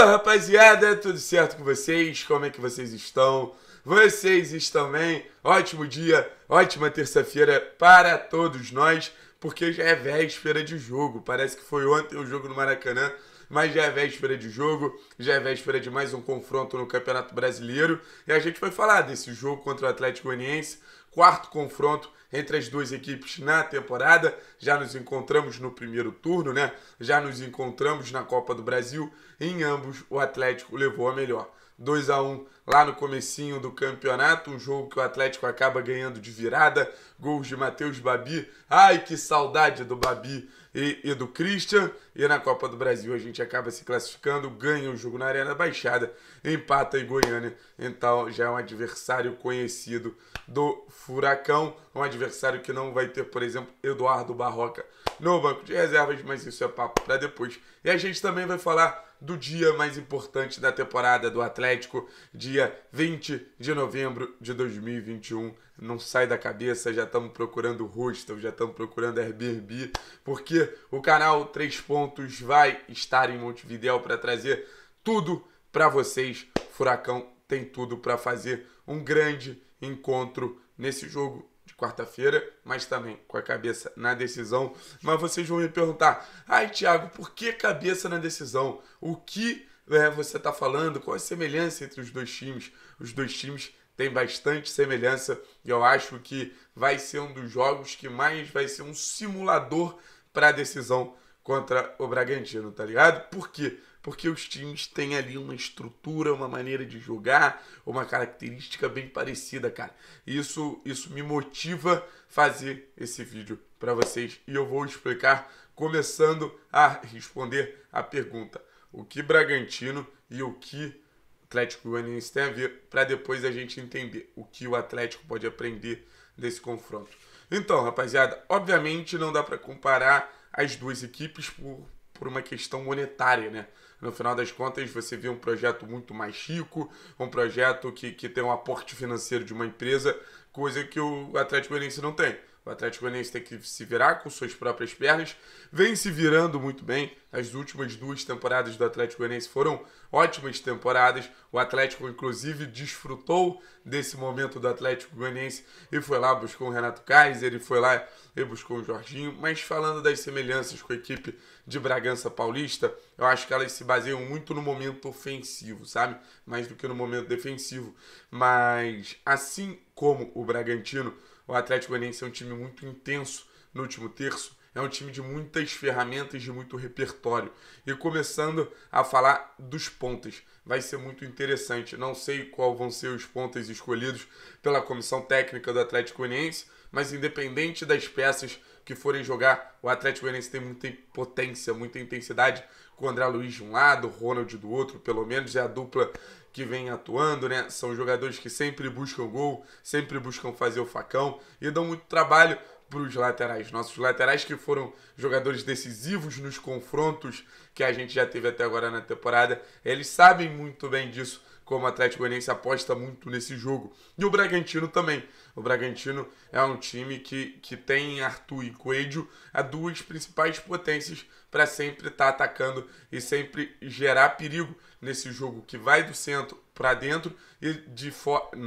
Fala rapaziada, tudo certo com vocês? Como é que vocês estão? Vocês estão bem? Ótimo dia, ótima terça-feira para todos nós, porque já é véspera de jogo. Parece que foi ontem o jogo no Maracanã, mas já é véspera de jogo, já é véspera de mais um confronto no Campeonato Brasileiro. E a gente vai falar desse jogo contra o Atlético Goianiense, quarto confronto entre as duas equipes na temporada. Já nos encontramos no primeiro turno, né? Já nos encontramos na Copa do Brasil em ambos, o Atlético levou a melhor. 2 a 1 lá no comecinho do campeonato, um jogo que o Atlético acaba ganhando de virada, gols de Matheus Babi. Ai, que saudade do Babi e, e, do Christian. E na Copa do Brasil a gente acaba se classificando, ganha o jogo na Arena Baixada, empata em Goiânia. Então já é um adversário conhecido do Furacão, um adversário que não vai ter, por exemplo, Eduardo Barroca no banco de reservas, mas isso é papo para depois. E a gente também vai falar do dia mais importante da temporada do Atlético, dia 20 de novembro de 2021. Não sai da cabeça, já estamos procurando hostel, já estamos procurando Airbnb, porque o canal Três Pontos vai estar em Montevideo para trazer tudo para vocês. Furacão tem tudo para fazer um grande encontro nesse jogo quarta-feira, mas também com a cabeça na decisão. Mas vocês vão me perguntar: ai, Thiago, por que cabeça na decisão? O que é, você está falando? Qual a semelhança entre os dois times? Os dois times têm bastante semelhança e eu acho que vai ser um dos jogos que mais vai ser um simulador para a decisão contra o Bragantino, tá ligado? Por quê? porque os times têm ali uma estrutura, uma maneira de jogar, uma característica bem parecida, cara. Isso, isso me motiva fazer esse vídeo para vocês e eu vou explicar começando a responder a pergunta: o que Bragantino e o que Atlético Goianiense tem a ver, para depois a gente entender o que o Atlético pode aprender desse confronto. Então, rapaziada, obviamente não dá para comparar as duas equipes por, por uma questão monetária, né? no final das contas você vê um projeto muito mais chico, um projeto que, que tem um aporte financeiro de uma empresa, coisa que o Atlético Goianiense não tem. O Atlético Goianiense tem que se virar com suas próprias pernas. Vem se virando muito bem. As últimas duas temporadas do Atlético Goianiense foram ótimas temporadas. O Atlético, inclusive, desfrutou desse momento do Atlético Goianiense e foi lá, buscou o Renato Kaiser, e foi lá e buscou o Jorginho. Mas falando das semelhanças com a equipe de Bragança Paulista, eu acho que elas se baseiam muito no momento ofensivo, sabe? Mais do que no momento defensivo. Mas assim como o Bragantino o Atlético Goianiense é um time muito intenso no último terço, é um time de muitas ferramentas, de muito repertório. E começando a falar dos pontas, vai ser muito interessante. Não sei qual vão ser os pontas escolhidos pela comissão técnica do Atlético Goianiense, mas independente das peças, que forem jogar, o Atlético Goianiense tem muita potência, muita intensidade, com o André Luiz de um lado, o Ronald do outro, pelo menos é a dupla que vem atuando, né? São jogadores que sempre buscam gol, sempre buscam fazer o facão e dão muito trabalho para os laterais. Nossos laterais que foram jogadores decisivos nos confrontos que a gente já teve até agora na temporada, eles sabem muito bem disso como o Atlético Goianiense aposta muito nesse jogo. E o Bragantino também. O Bragantino é um time que, que tem Arthur e Coelho, as é duas principais potências para sempre estar tá atacando e sempre gerar perigo nesse jogo que vai do centro para dentro e de,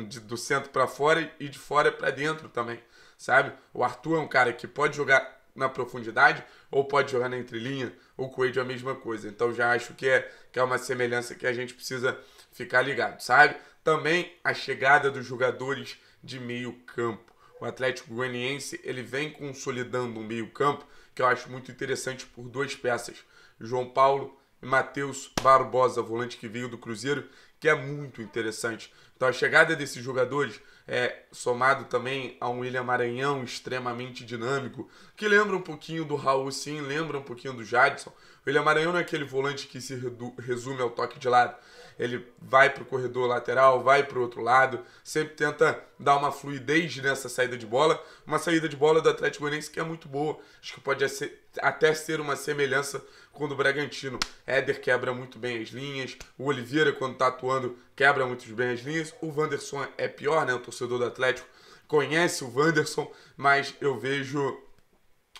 de do centro para fora e de fora para dentro também, sabe? O Arthur é um cara que pode jogar na profundidade ou pode jogar na entrelinha. O Coelho é a mesma coisa. Então já acho que é, que é uma semelhança que a gente precisa ficar ligado, sabe? Também a chegada dos jogadores de meio campo. O Atlético Goianiense ele vem consolidando um meio campo que eu acho muito interessante por duas peças, João Paulo e Matheus Barbosa, volante que veio do Cruzeiro, que é muito interessante. Então a chegada desses jogadores é somado também a um William Maranhão extremamente dinâmico, que lembra um pouquinho do Raul sim, lembra um pouquinho do Jadson. O William Maranhão não é aquele volante que se resume ao toque de lado ele vai para o corredor lateral, vai para o outro lado, sempre tenta dar uma fluidez nessa saída de bola. Uma saída de bola do Atlético Goianiense que é muito boa, acho que pode até ser uma semelhança com o do Bragantino. Éder quebra muito bem as linhas, o Oliveira, quando está atuando, quebra muito bem as linhas. O Wanderson é pior, né? O torcedor do Atlético conhece o Wanderson, mas eu vejo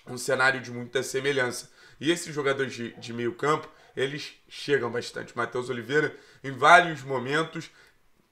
um cenário de muita semelhança. E esses jogadores de, de meio campo, eles chegam bastante. Matheus Oliveira em vários momentos,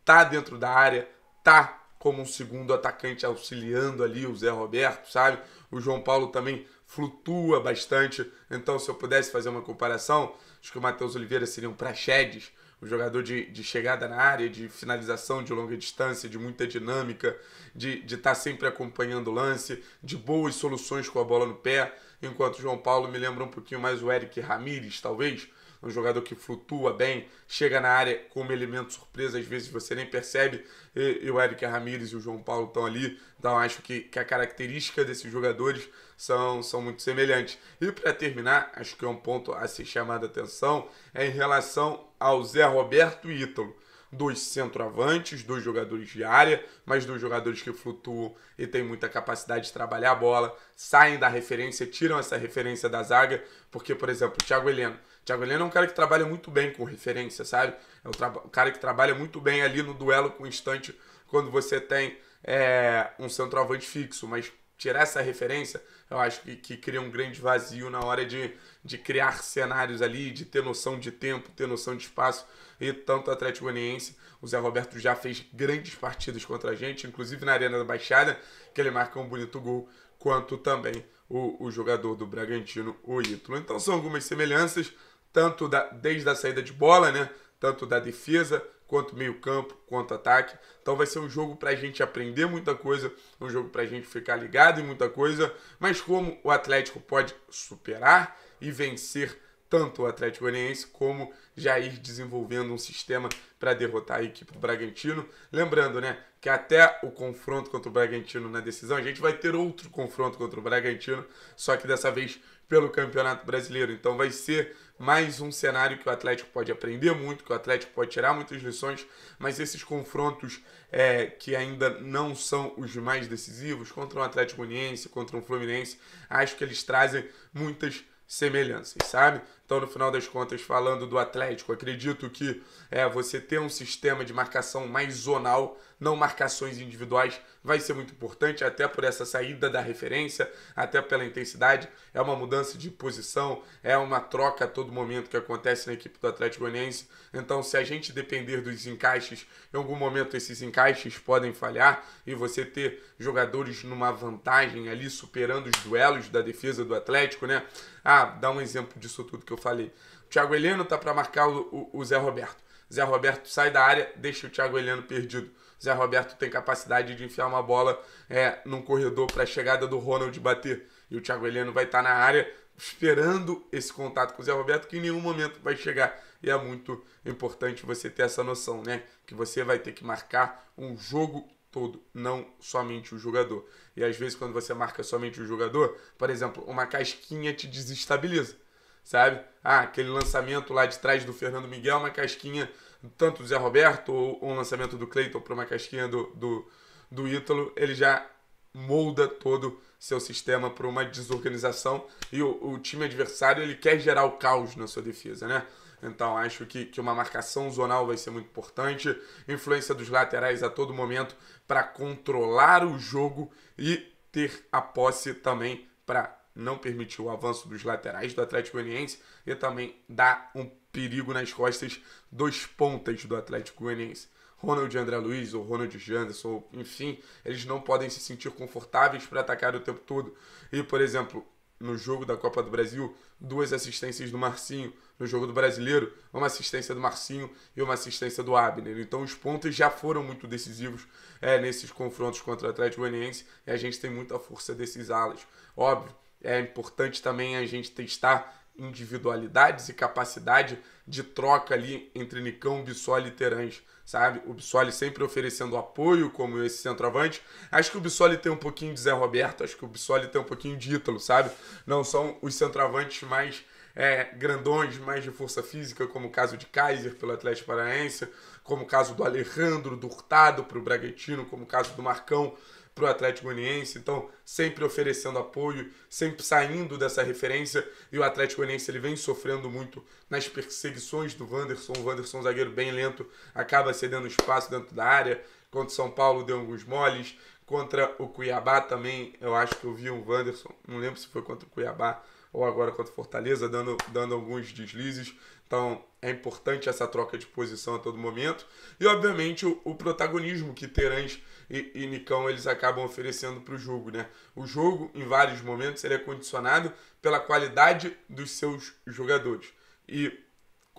tá dentro da área, tá como um segundo atacante auxiliando ali o Zé Roberto, sabe? O João Paulo também flutua bastante. Então, se eu pudesse fazer uma comparação, acho que o Matheus Oliveira seria um praxedes, um jogador de, de chegada na área, de finalização de longa distância, de muita dinâmica, de estar tá sempre acompanhando o lance, de boas soluções com a bola no pé. Enquanto o João Paulo me lembra um pouquinho mais o Eric Ramírez, talvez, um jogador que flutua bem, chega na área como elemento surpresa, às vezes você nem percebe. E, e o Eric Ramírez e o João Paulo estão ali, então acho que, que a característica desses jogadores são, são muito semelhantes. E para terminar, acho que é um ponto a ser chamado a atenção, é em relação ao Zé Roberto e Ítalo dois centroavantes, dois jogadores de área, mas dois jogadores que flutuam e têm muita capacidade de trabalhar a bola, saem da referência, tiram essa referência da zaga, porque, por exemplo, o Thiago Heleno. O Thiago Heleno é um cara que trabalha muito bem com referência, sabe? É um, um cara que trabalha muito bem ali no duelo constante quando você tem é, um centroavante fixo, mas tirar essa referência, eu acho que, que cria um grande vazio na hora de, de criar cenários ali, de ter noção de tempo, ter noção de espaço. E tanto o Atlético Goianiense, o Zé Roberto já fez grandes partidas contra a gente, inclusive na Arena da Baixada, que ele marca um bonito gol, quanto também o, o jogador do Bragantino, o Ítalo. Então são algumas semelhanças, tanto da, desde a saída de bola, né? tanto da defesa quanto meio-campo, quanto ataque. Então vai ser um jogo para a gente aprender muita coisa, um jogo para a gente ficar ligado em muita coisa. Mas como o Atlético pode superar e vencer tanto o Atlético Goianiense como já ir desenvolvendo um sistema para derrotar a equipe do Bragantino. Lembrando, né, que até o confronto contra o Bragantino na decisão, a gente vai ter outro confronto contra o Bragantino, só que dessa vez pelo Campeonato Brasileiro. Então vai ser mais um cenário que o Atlético pode aprender muito, que o Atlético pode tirar muitas lições, mas esses confrontos é, que ainda não são os mais decisivos, contra um Atlético Uniense, contra um Fluminense, acho que eles trazem muitas semelhanças, sabe? Então, no final das contas, falando do Atlético, acredito que é, você ter um sistema de marcação mais zonal, não marcações individuais, vai ser muito importante, até por essa saída da referência, até pela intensidade. É uma mudança de posição, é uma troca a todo momento que acontece na equipe do Atlético Goianiense. Então, se a gente depender dos encaixes, em algum momento esses encaixes podem falhar e você ter jogadores numa vantagem ali, superando os duelos da defesa do Atlético, né? Ah, dá um exemplo disso tudo que eu falei. O Thiago Heleno tá para marcar o, o, o Zé Roberto. Zé Roberto sai da área, deixa o Thiago Heleno perdido. Zé Roberto tem capacidade de enfiar uma bola é, num corredor para a chegada do Ronald bater. E o Thiago Heleno vai estar tá na área esperando esse contato com o Zé Roberto, que em nenhum momento vai chegar. E é muito importante você ter essa noção, né? Que você vai ter que marcar um jogo todo, não somente o jogador. E às vezes, quando você marca somente o jogador, por exemplo, uma casquinha te desestabiliza sabe? Ah, aquele lançamento lá de trás do Fernando Miguel, uma casquinha tanto do Zé Roberto ou um lançamento do Cleiton para uma casquinha do, do, do Ítalo, ele já molda todo seu sistema para uma desorganização e o, o, time adversário ele quer gerar o caos na sua defesa, né? Então acho que, que uma marcação zonal vai ser muito importante, influência dos laterais a todo momento para controlar o jogo e ter a posse também para não permitiu o avanço dos laterais do Atlético Goianiense e também dá um perigo nas costas dos pontas do Atlético Goianiense. Ronald André Luiz ou Ronald Janderson, enfim, eles não podem se sentir confortáveis para atacar o tempo todo. E, por exemplo, no jogo da Copa do Brasil, duas assistências do Marcinho. No jogo do Brasileiro, uma assistência do Marcinho e uma assistência do Abner. Então os pontos já foram muito decisivos é, nesses confrontos contra o Atlético Goianiense e a gente tem muita força desses alas. Óbvio, é importante também a gente testar individualidades e capacidade de troca ali entre Nicão, Bissoli e Terãs, sabe? O Bissoli sempre oferecendo apoio, como esse centroavante. Acho que o Bissoli tem um pouquinho de Zé Roberto, acho que o Bissoli tem um pouquinho de Ítalo, sabe? Não são os centroavantes mais é, grandões, mais de força física, como o caso de Kaiser pelo Atlético Paranaense, como o caso do Alejandro, do Hurtado para o Bragantino, como o caso do Marcão para o Atlético Goianiense, então sempre oferecendo apoio, sempre saindo dessa referência, e o Atlético Goianiense ele vem sofrendo muito nas perseguições do Wanderson, o Wanderson zagueiro bem lento, acaba cedendo espaço dentro da área, contra o São Paulo deu alguns moles, contra o Cuiabá também, eu acho que eu vi um Wanderson, não lembro se foi contra o Cuiabá ou agora contra o Fortaleza, dando, dando alguns deslizes. Então é importante essa troca de posição a todo momento. E obviamente o, o protagonismo que Terãs e, e Nicão eles acabam oferecendo para o jogo. Né? O jogo, em vários momentos, ele é condicionado pela qualidade dos seus jogadores. E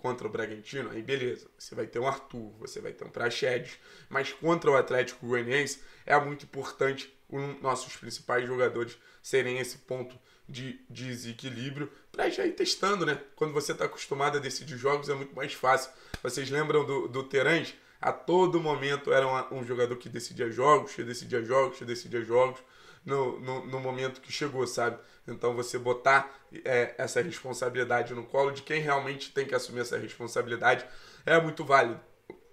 contra o Bragantino, aí beleza, você vai ter um Arthur, você vai ter um Praxedes, mas contra o Atlético Goianiense é muito importante os nossos principais jogadores serem esse ponto de, desequilíbrio para já ir testando, né? Quando você está acostumado a decidir jogos é muito mais fácil. Vocês lembram do, do Terãs? A todo momento era um, um jogador que decidia jogos, que decidia jogos, que decidia jogos no, no, no momento que chegou, sabe? Então você botar é, essa responsabilidade no colo de quem realmente tem que assumir essa responsabilidade é muito válido.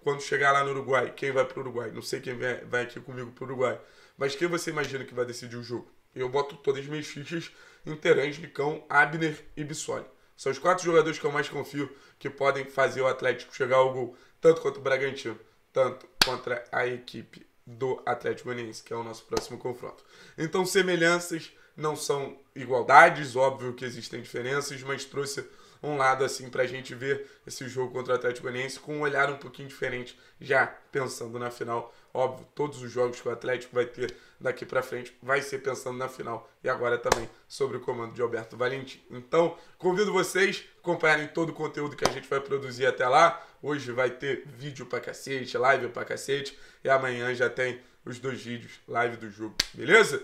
Quando chegar lá no Uruguai, quem vai para o Uruguai? Não sei quem vai, vai aqui comigo para o Uruguai. Mas quem você imagina que vai decidir o jogo? Eu boto todas as minhas fichas em Terãs, Licão, Abner e Bissoli. São os quatro jogadores que eu mais confio que podem fazer o Atlético chegar ao gol, tanto contra o Bragantino, tanto contra a equipe do Atlético Goianiense, que é o nosso próximo confronto. Então, semelhanças, não são igualdades, óbvio que existem diferenças, mas trouxe um lado assim para a gente ver esse jogo contra o Atlético Goianiense com um olhar um pouquinho diferente, já pensando na final. Óbvio, todos os jogos que o Atlético vai ter daqui para frente vai ser pensando na final e agora também sobre o comando de Alberto Valentim. Então, convido vocês a acompanharem todo o conteúdo que a gente vai produzir até lá. Hoje vai ter vídeo pra cacete, live pra cacete e amanhã já tem os dois vídeos, live do jogo, beleza?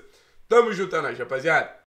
Tamo junto, é rapaziada.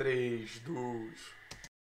3, 2,